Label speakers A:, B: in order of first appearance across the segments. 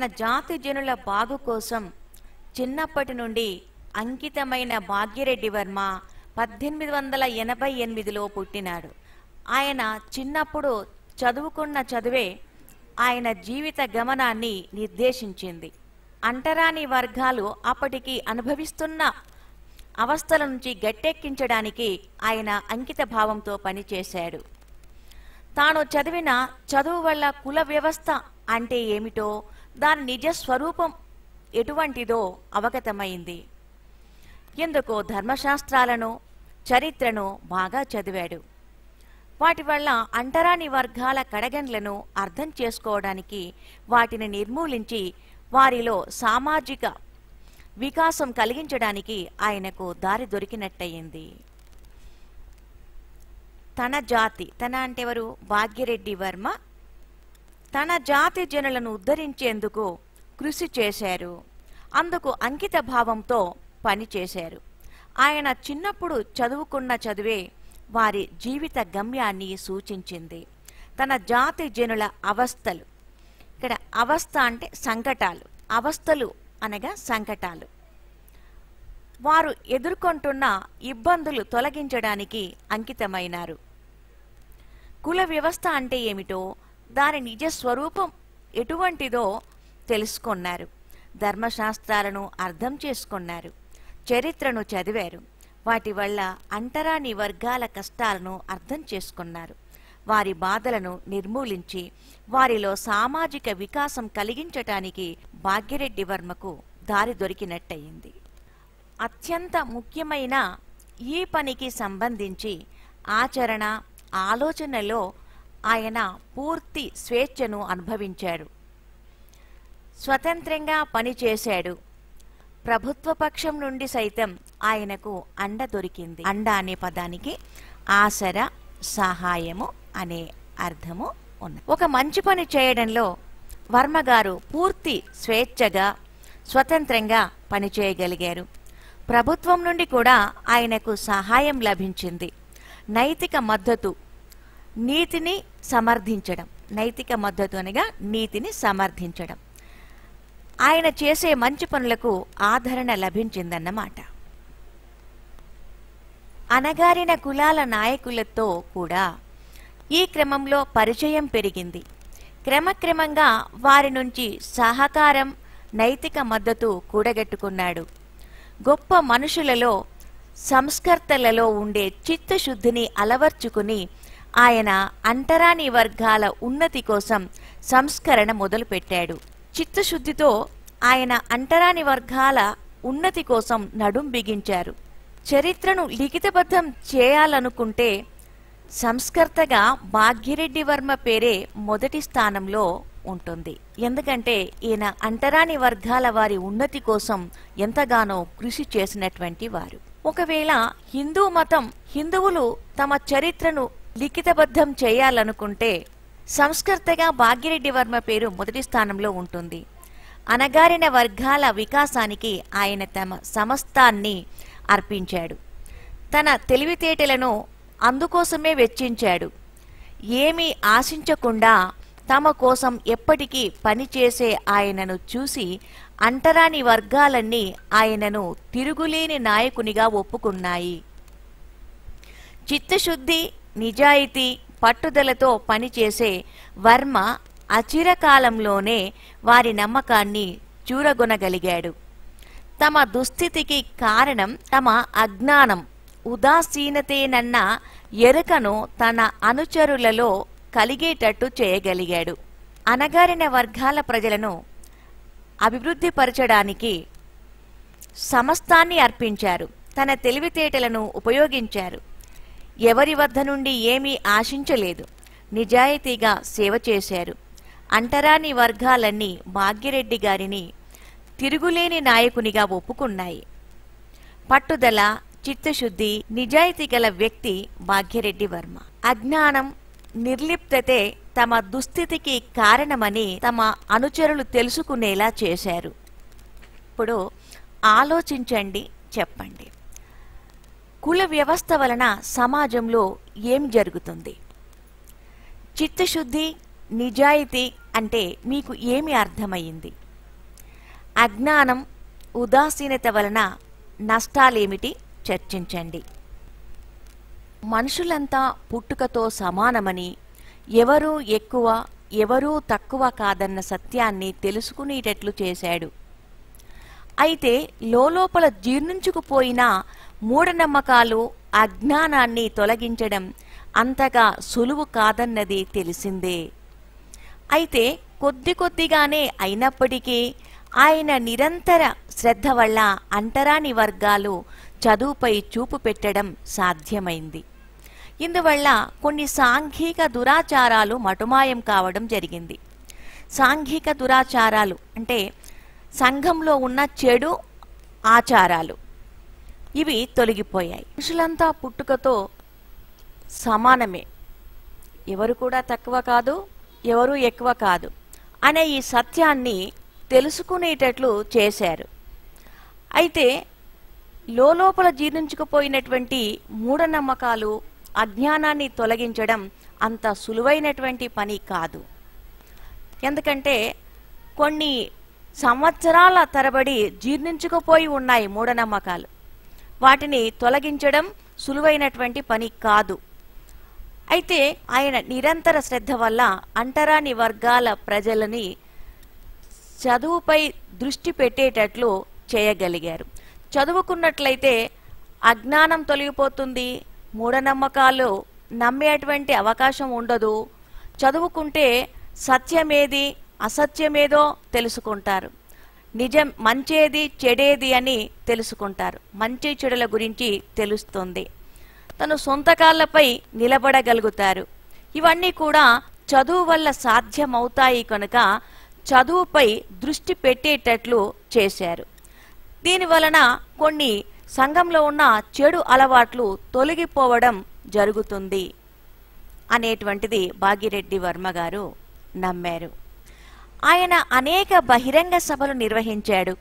A: తన జాతి జనుల బాగు కోసం చిన్నప్పటి నుండి అంకితమైన భాగ్యరెడ్డి వర్మ పద్దెనిమిది వందల ఎనభై ఎనిమిదిలో పుట్టినాడు ఆయన చిన్నప్పుడు చదువుకున్న చదువే ఆయన జీవిత గమనాన్ని నిర్దేశించింది అంటరాని వర్గాలు అప్పటికి అనుభవిస్తున్న అవస్థల నుంచి గట్టెక్కించడానికి ఆయన అంకిత భావంతో పనిచేశాడు తాను చదివిన చదువు వల్ల కుల వ్యవస్థ అంటే ఏమిటో దాని నిజ స్వరూపం ఎటువంటిదో అవగతమైంది ఎందుకు ధర్మశాస్త్రాలను చరిత్రను బాగా చదివాడు వాటి వల్ల అంటరాని వర్గాల కడగండ్లను అర్థం చేసుకోవడానికి వాటిని నిర్మూలించి వారిలో సామాజిక వికాసం కలిగించడానికి ఆయనకు దారి దొరికినట్టయింది తన జాతి తన అంటే ఎవరు భాగ్యరెడ్డి వర్మ తన జాతి జనులను ఉద్ధరించేందుకు కృషి చేశారు అందుకు అంకిత భావంతో పనిచేశారు ఆయన చిన్నప్పుడు చదువుకున్న చదువే వారి జీవిత గమ్యాన్ని సూచించింది తన జాతి జనుల అవస్థలు ఇక్కడ అవస్థ అంటే సంకటాలు అవస్థలు అనగా సంకటాలు వారు ఎదుర్కొంటున్న ఇబ్బందులు తొలగించడానికి అంకితమైనారు కుల వ్యవస్థ అంటే ఏమిటో దాని నిజ స్వరూపం ఎటువంటిదో తెలుసుకున్నారు ధర్మశాస్త్రాలను అర్థం చేసుకున్నారు చరిత్రను చదివారు వాటి వల్ల అంటరాని వర్గాల కష్టాలను అర్థం చేసుకున్నారు వారి బాధలను నిర్మూలించి వారిలో సామాజిక వికాసం కలిగించటానికి భాగ్యరెడ్డి వర్మకు దారి దొరికినట్టయింది అత్యంత ముఖ్యమైన ఈ పనికి సంబంధించి ఆచరణ ఆలోచనలో ఆయన పూర్తి స్వేచ్ఛను అనుభవించాడు స్వతంత్రంగా పనిచేశాడు ప్రభుత్వ పక్షం నుండి సైతం ఆయనకు అండ దొరికింది అండ అనే పదానికి ఆసర సహాయము అనే అర్థము ఉంది ఒక మంచి పని చేయడంలో వర్మగారు పూర్తి స్వేచ్ఛగా స్వతంత్రంగా పనిచేయగలిగారు ప్రభుత్వం నుండి కూడా ఆయనకు సహాయం లభించింది నైతిక మద్దతు నీతిని సమర్థించడం నైతిక మద్దతు అనగా నీతిని సమర్థించడం ఆయన చేసే మంచి పనులకు ఆదరణ లభించిందన్నమాట అనగారిన కులాల నాయకులతో కూడా ఈ క్రమంలో పరిచయం పెరిగింది క్రమక్రమంగా వారి నుంచి సహకారం నైతిక మద్దతు కూడగట్టుకున్నాడు గొప్ప మనుషులలో సంస్కర్తలలో ఉండే చిత్తశుద్ధిని అలవర్చుకుని ఆయన అంటరాని వర్గాల ఉన్నతి కోసం సంస్కరణ మొదలుపెట్టాడు చిత్తశుద్ధితో ఆయన అంటరాని వర్గాల ఉన్నతి కోసం నడుం బిగించారు చరిత్రను లిఖితబద్ధం చేయాలనుకుంటే సంస్కర్తగా భాగ్యరెడ్డి వర్మ పేరే మొదటి స్థానంలో ఉంటుంది ఎందుకంటే ఈయన అంటరాని వర్గాల వారి ఉన్నతి కోసం ఎంతగానో కృషి చేసినటువంటి వారు ఒకవేళ హిందూ మతం హిందువులు తమ చరిత్రను లిఖితబద్ధం చేయాలనుకుంటే సంస్కర్తగా భాగ్యరెడ్డి వర్మ పేరు మొదటి స్థానంలో ఉంటుంది అనగారిన వర్గాల వికాసానికి ఆయన తమ సమస్తాన్ని అర్పించాడు తన తెలివితేటలను అందుకోసమే వెచ్చించాడు ఏమీ ఆశించకుండా తమ కోసం ఎప్పటికీ పనిచేసే ఆయనను చూసి అంటరాని వర్గాలన్నీ ఆయనను తిరుగులేని నాయకునిగా ఒప్పుకున్నాయి చిత్తశుద్ధి నిజాయితీ పట్టుదలతో పనిచేసే వర్మ అచిరకాలంలోనే వారి నమ్మకాన్ని చూరగొనగలిగాడు తమ దుస్థితికి కారణం తమ అజ్ఞానం ఉదాసీనతేనన్న ఎరుకను తన అనుచరులలో కలిగేటట్టు చేయగలిగాడు అనగారిన వర్గాల ప్రజలను అభివృద్ధిపరచడానికి సమస్తాన్ని అర్పించారు తన తెలివితేటలను ఉపయోగించారు ఎవరి వద్ద నుండి ఏమీ ఆశించలేదు నిజాయితీగా సేవ చేశారు అంటరాని వర్గాలన్నీ భాగ్యరెడ్డి గారిని తిరుగులేని నాయకునిగా ఒప్పుకున్నాయి పట్టుదల చిత్తశుద్ధి నిజాయితీ గల వ్యక్తి భాగ్యరెడ్డి వర్మ అజ్ఞానం నిర్లిప్తతే తమ దుస్థితికి కారణమని తమ అనుచరులు తెలుసుకునేలా చేశారు ఇప్పుడు ఆలోచించండి చెప్పండి కుల వ్యవస్థ వలన సమాజంలో ఏం జరుగుతుంది చిత్తశుద్ధి నిజాయితీ అంటే మీకు ఏమి అర్థమయ్యింది అజ్ఞానం ఉదాసీనత వలన నష్టాలేమిటి చర్చించండి మనుషులంతా పుట్టుకతో సమానమని ఎవరూ ఎక్కువ ఎవరూ తక్కువ కాదన్న సత్యాన్ని తెలుసుకునేటట్లు చేశాడు అయితే లోపల జీర్ణించుకుపోయిన మూఢనమ్మకాలు అజ్ఞానాన్ని తొలగించడం అంతగా సులువు కాదన్నది తెలిసిందే అయితే కొద్ది కొద్దిగానే అయినప్పటికీ ఆయన నిరంతర శ్రద్ధ వల్ల అంటరాని వర్గాలు చదువుపై చూపు పెట్టడం సాధ్యమైంది ఇందువల్ల కొన్ని సాంఘిక దురాచారాలు మటుమాయం కావడం జరిగింది సాంఘిక దురాచారాలు అంటే సంఘంలో ఉన్న చెడు ఆచారాలు ఇవి తొలగిపోయాయి మనుషులంతా పుట్టుకతో సమానమే ఎవరు కూడా తక్కువ కాదు ఎవరు ఎక్కువ కాదు అనే ఈ సత్యాన్ని తెలుసుకునేటట్లు చేశారు అయితే లోపల జీర్ణించుకుపోయినటువంటి మూఢనమ్మకాలు అజ్ఞానాన్ని తొలగించడం అంత సులువైనటువంటి పని కాదు ఎందుకంటే కొన్ని సంవత్సరాల తరబడి జీర్ణించుకుపోయి ఉన్నాయి మూఢనమ్మకాలు వాటిని తొలగించడం సులువైనటువంటి పని కాదు అయితే ఆయన నిరంతర శ్రద్ధ వల్ల అంటరాని వర్గాల ప్రజలని చదువుపై దృష్టి పెట్టేటట్లు చేయగలిగారు చదువుకున్నట్లయితే అజ్ఞానం తొలగిపోతుంది మూఢనమ్మకాలు నమ్మేటువంటి అవకాశం ఉండదు చదువుకుంటే సత్యమేది అసత్యమేదో తెలుసుకుంటారు నిజం మంచేది చెడేది అని తెలుసుకుంటారు మంచి చెడుల గురించి తెలుస్తుంది తను సొంత కాళ్ళపై నిలబడగలుగుతారు ఇవన్నీ కూడా చదువు వల్ల సాధ్యమవుతాయి కనుక చదువుపై దృష్టి పెట్టేటట్లు చేశారు దీని వలన కొన్ని సంఘంలో ఉన్న చెడు అలవాట్లు తొలగిపోవడం జరుగుతుంది అనేటువంటిది భాగిరెడ్డి వర్మ గారు నమ్మారు ఆయన అనేక బహిరంగ సభలు నిర్వహించాడు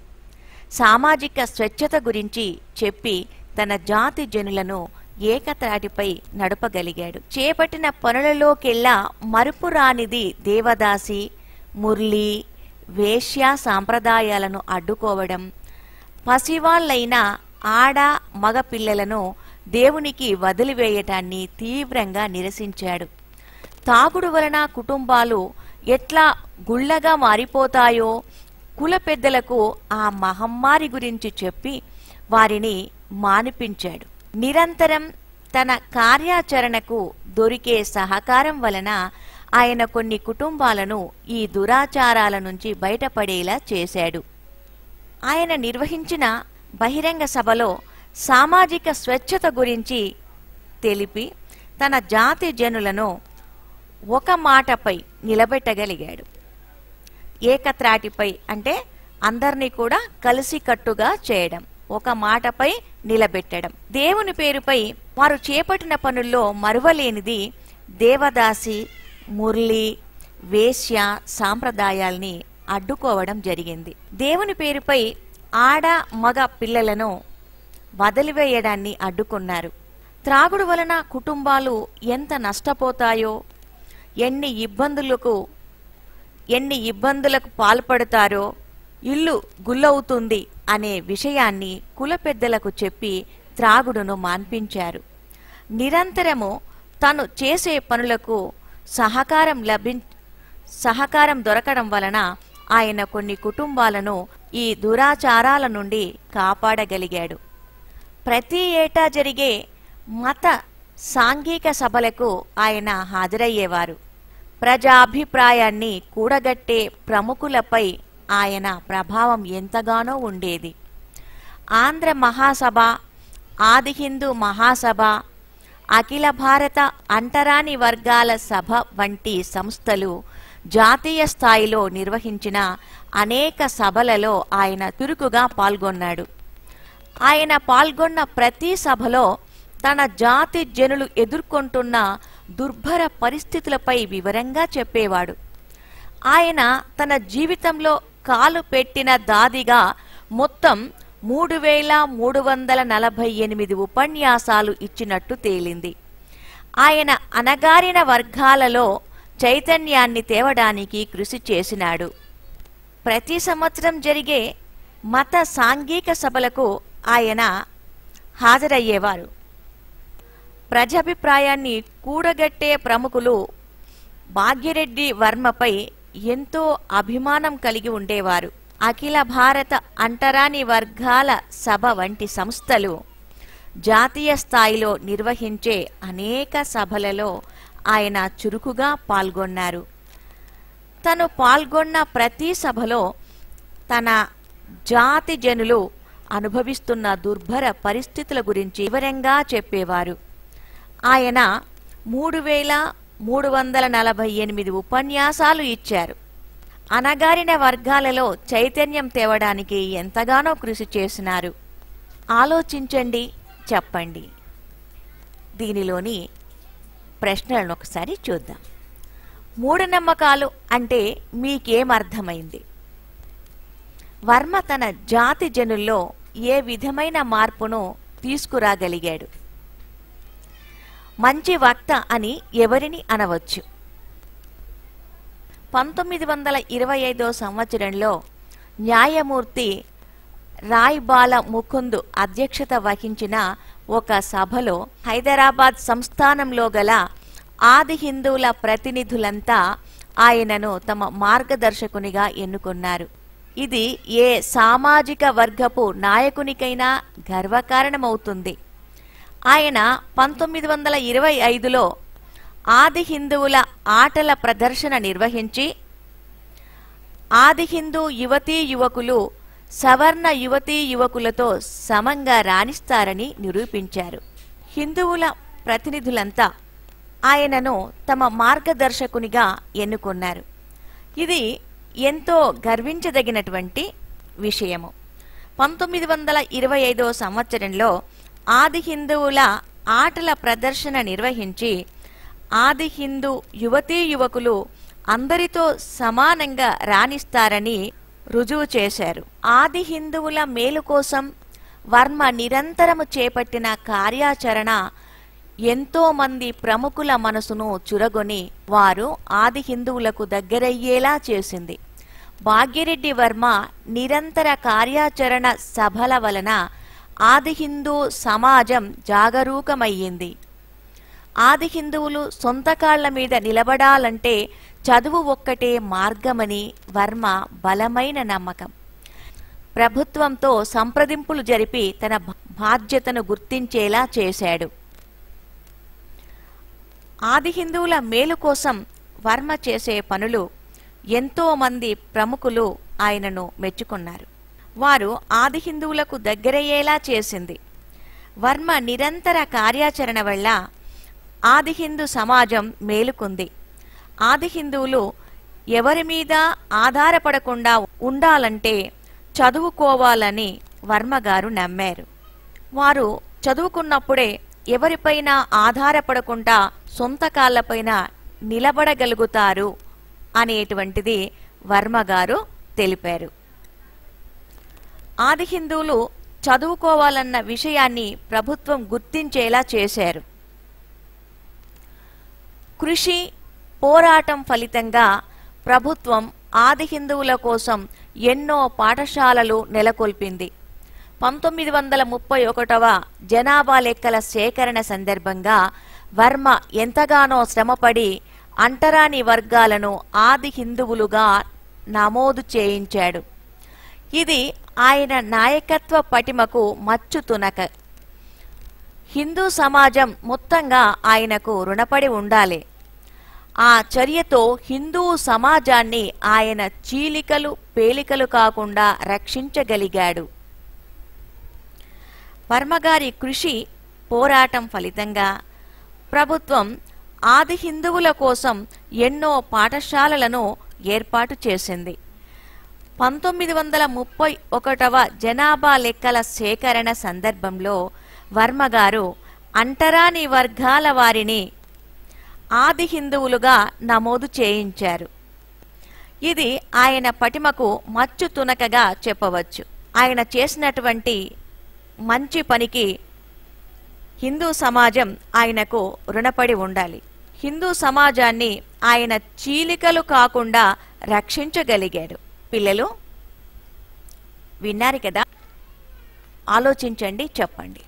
A: సామాజిక స్వచ్ఛత గురించి చెప్పి తన జాతి జనులను ఏకత్రాటిపై నడపగలిగాడు చేపట్టిన పనులలోకెల్లా మరుపు రానిది దేవదాసి మురళి వేశ్య సాంప్రదాయాలను అడ్డుకోవడం పసివాళ్ళైన ఆడ మగ పిల్లలను దేవునికి వదిలివేయటాన్ని తీవ్రంగా నిరసించాడు తాగుడు వలన కుటుంబాలు ఎట్లా గుళ్ళగా మారిపోతాయో కుల పెద్దలకు ఆ మహమ్మారి గురించి చెప్పి వారిని మానిపించాడు నిరంతరం తన కార్యాచరణకు దొరికే సహకారం వలన ఆయన కొన్ని కుటుంబాలను ఈ దురాచారాల నుంచి బయటపడేలా చేశాడు ఆయన నిర్వహించిన బహిరంగ సభలో సామాజిక స్వచ్ఛత గురించి తెలిపి తన జాతి జనులను ఒక మాటపై నిలబెట్టగలిగాడు ఏకత్రాటిపై అంటే అందరినీ కూడా కలిసి కట్టుగా చేయడం ఒక మాటపై నిలబెట్టడం దేవుని పేరుపై వారు చేపట్టిన పనుల్లో మరువలేనిది దేవదాసి మురళి వేశ్య సాంప్రదాయాల్ని అడ్డుకోవడం జరిగింది దేవుని పేరుపై ఆడ మగ పిల్లలను వదిలివేయడాన్ని అడ్డుకున్నారు త్రాగుడు వలన కుటుంబాలు ఎంత నష్టపోతాయో ఎన్ని ఇబ్బందులకు ఎన్ని ఇబ్బందులకు పాల్పడతారో ఇల్లు గుల్లవుతుంది అనే విషయాన్ని కుల పెద్దలకు చెప్పి త్రాగుడును మాన్పించారు నిరంతరము తను చేసే పనులకు సహకారం లభి సహకారం దొరకడం వలన ఆయన కొన్ని కుటుంబాలను ఈ దురాచారాల నుండి కాపాడగలిగాడు ప్రతి ఏటా జరిగే మత సాంఘిక సభలకు ఆయన హాజరయ్యేవారు ప్రజాభిప్రాయాన్ని కూడగట్టే ప్రముఖులపై ఆయన ప్రభావం ఎంతగానో ఉండేది ఆంధ్ర మహాసభ ఆది హిందూ మహాసభ అఖిల భారత అంటరాని వర్గాల సభ వంటి సంస్థలు జాతీయ స్థాయిలో నిర్వహించిన అనేక సభలలో ఆయన తురుకుగా పాల్గొన్నాడు ఆయన పాల్గొన్న ప్రతి సభలో తన జాతి జనులు ఎదుర్కొంటున్న దుర్భర పరిస్థితులపై వివరంగా చెప్పేవాడు ఆయన తన జీవితంలో కాలు పెట్టిన దాదిగా మొత్తం మూడు వేల మూడు వందల నలభై ఎనిమిది ఉపన్యాసాలు ఇచ్చినట్టు తేలింది ఆయన అనగారిన వర్గాలలో చైతన్యాన్ని తేవడానికి కృషి చేసినాడు ప్రతి సంవత్సరం జరిగే మత సాంఘిక సభలకు ఆయన హాజరయ్యేవారు ప్రజాభిప్రాయాన్ని కూడగట్టే ప్రముఖులు భాగ్యరెడ్డి వర్మపై ఎంతో అభిమానం కలిగి ఉండేవారు అఖిల భారత అంటరాని వర్గాల సభ వంటి సంస్థలు జాతీయ స్థాయిలో నిర్వహించే అనేక సభలలో ఆయన చురుకుగా పాల్గొన్నారు తను పాల్గొన్న ప్రతి సభలో తన జాతి జనులు అనుభవిస్తున్న దుర్భర పరిస్థితుల గురించి వివరంగా చెప్పేవారు ఆయన మూడు వేల మూడు వందల నలభై ఎనిమిది ఉపన్యాసాలు ఇచ్చారు అనగారిన వర్గాలలో చైతన్యం తేవడానికి ఎంతగానో కృషి చేసినారు ఆలోచించండి చెప్పండి దీనిలోని ప్రశ్నలను ఒకసారి చూద్దాం మూఢనమ్మకాలు అంటే మీకేమర్థమైంది వర్మ తన జాతి జనుల్లో ఏ విధమైన మార్పును తీసుకురాగలిగాడు మంచి వక్త అని ఎవరిని అనవచ్చు పంతొమ్మిది వందల ఇరవై ఐదో సంవత్సరంలో న్యాయమూర్తి రాయ్బాల ముకుంద్ అధ్యక్షత వహించిన ఒక సభలో హైదరాబాద్ సంస్థానంలో గల ఆది హిందువుల ప్రతినిధులంతా ఆయనను తమ మార్గదర్శకునిగా ఎన్నుకున్నారు ఇది ఏ సామాజిక వర్గపు నాయకునికైనా గర్వకారణమవుతుంది ఆయన పంతొమ్మిది వందల ఇరవై ఐదులో ఆది హిందువుల ఆటల ప్రదర్శన నిర్వహించి ఆది హిందూ యువతీ యువకులు సవర్ణ యువతీ యువకులతో సమంగా రాణిస్తారని నిరూపించారు హిందువుల ప్రతినిధులంతా ఆయనను తమ మార్గదర్శకునిగా ఎన్నుకున్నారు ఇది ఎంతో గర్వించదగినటువంటి విషయము పంతొమ్మిది వందల ఇరవై ఐదో సంవత్సరంలో ఆది హిందువుల ఆటల ప్రదర్శన నిర్వహించి ఆది హిందూ యువతీ యువకులు అందరితో సమానంగా రాణిస్తారని రుజువు చేశారు ఆది హిందువుల మేలు కోసం వర్మ నిరంతరము చేపట్టిన కార్యాచరణ ఎంతో మంది ప్రముఖుల మనసును చురగొని వారు ఆది హిందువులకు దగ్గరయ్యేలా చేసింది భాగ్యరెడ్డి వర్మ నిరంతర కార్యాచరణ సభల వలన ఆది హిందూ సమాజం జాగరూకమయ్యింది ఆది హిందువులు సొంత కాళ్ల మీద నిలబడాలంటే చదువు ఒక్కటే మార్గమని వర్మ బలమైన నమ్మకం ప్రభుత్వంతో సంప్రదింపులు జరిపి తన బాధ్యతను గుర్తించేలా చేశాడు ఆది హిందువుల మేలు కోసం వర్మ చేసే పనులు ఎంతోమంది ప్రముఖులు ఆయనను మెచ్చుకున్నారు వారు ఆది హిందువులకు దగ్గరయ్యేలా చేసింది వర్మ నిరంతర కార్యాచరణ వల్ల ఆది హిందూ సమాజం మేలుకుంది ఆది హిందువులు ఎవరి మీద ఆధారపడకుండా ఉండాలంటే చదువుకోవాలని వర్మగారు నమ్మారు వారు చదువుకున్నప్పుడే ఎవరిపైన ఆధారపడకుండా సొంత కాళ్ళపైన నిలబడగలుగుతారు అనేటువంటిది వర్మగారు తెలిపారు ఆది హిందువులు చదువుకోవాలన్న విషయాన్ని ప్రభుత్వం గుర్తించేలా చేశారు కృషి పోరాటం ఫలితంగా ప్రభుత్వం ఆది హిందువుల కోసం ఎన్నో పాఠశాలలు నెలకొల్పింది పంతొమ్మిది వందల ముప్పై ఒకటవ జనాభా లెక్కల సేకరణ సందర్భంగా వర్మ ఎంతగానో శ్రమపడి అంటరాని వర్గాలను ఆది హిందువులుగా నమోదు చేయించాడు ఇది ఆయన నాయకత్వ పటిమకు మచ్చు తునక హిందూ సమాజం మొత్తంగా ఆయనకు రుణపడి ఉండాలి ఆ చర్యతో హిందూ సమాజాన్ని ఆయన చీలికలు పేలికలు కాకుండా రక్షించగలిగాడు వర్మగారి కృషి పోరాటం ఫలితంగా ప్రభుత్వం ఆది హిందువుల కోసం ఎన్నో పాఠశాలలను ఏర్పాటు చేసింది పంతొమ్మిది వందల ముప్పై ఒకటవ జనాభా లెక్కల సేకరణ సందర్భంలో వర్మగారు అంటరాని వర్గాల వారిని ఆది హిందువులుగా నమోదు చేయించారు ఇది ఆయన పటిమకు మచ్చు తునకగా చెప్పవచ్చు ఆయన చేసినటువంటి మంచి పనికి హిందూ సమాజం ఆయనకు రుణపడి ఉండాలి హిందూ సమాజాన్ని ఆయన చీలికలు కాకుండా రక్షించగలిగాడు పిల్లలు విన్నారు కదా ఆలోచించండి చెప్పండి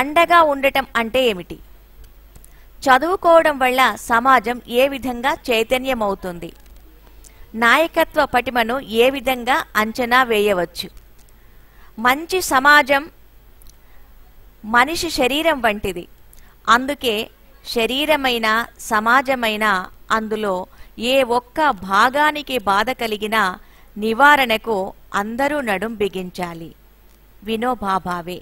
A: అండగా ఉండటం అంటే ఏమిటి చదువుకోవడం వల్ల సమాజం ఏ విధంగా చైతన్యమవుతుంది నాయకత్వ పటిమను ఏ విధంగా అంచనా వేయవచ్చు మంచి సమాజం మనిషి శరీరం వంటిది అందుకే శరీరమైన సమాజమైన అందులో ఏ ఒక్క భాగానికి బాధ కలిగినా నివారణకు అందరూ నడుం బిగించాలి వినోభాభావే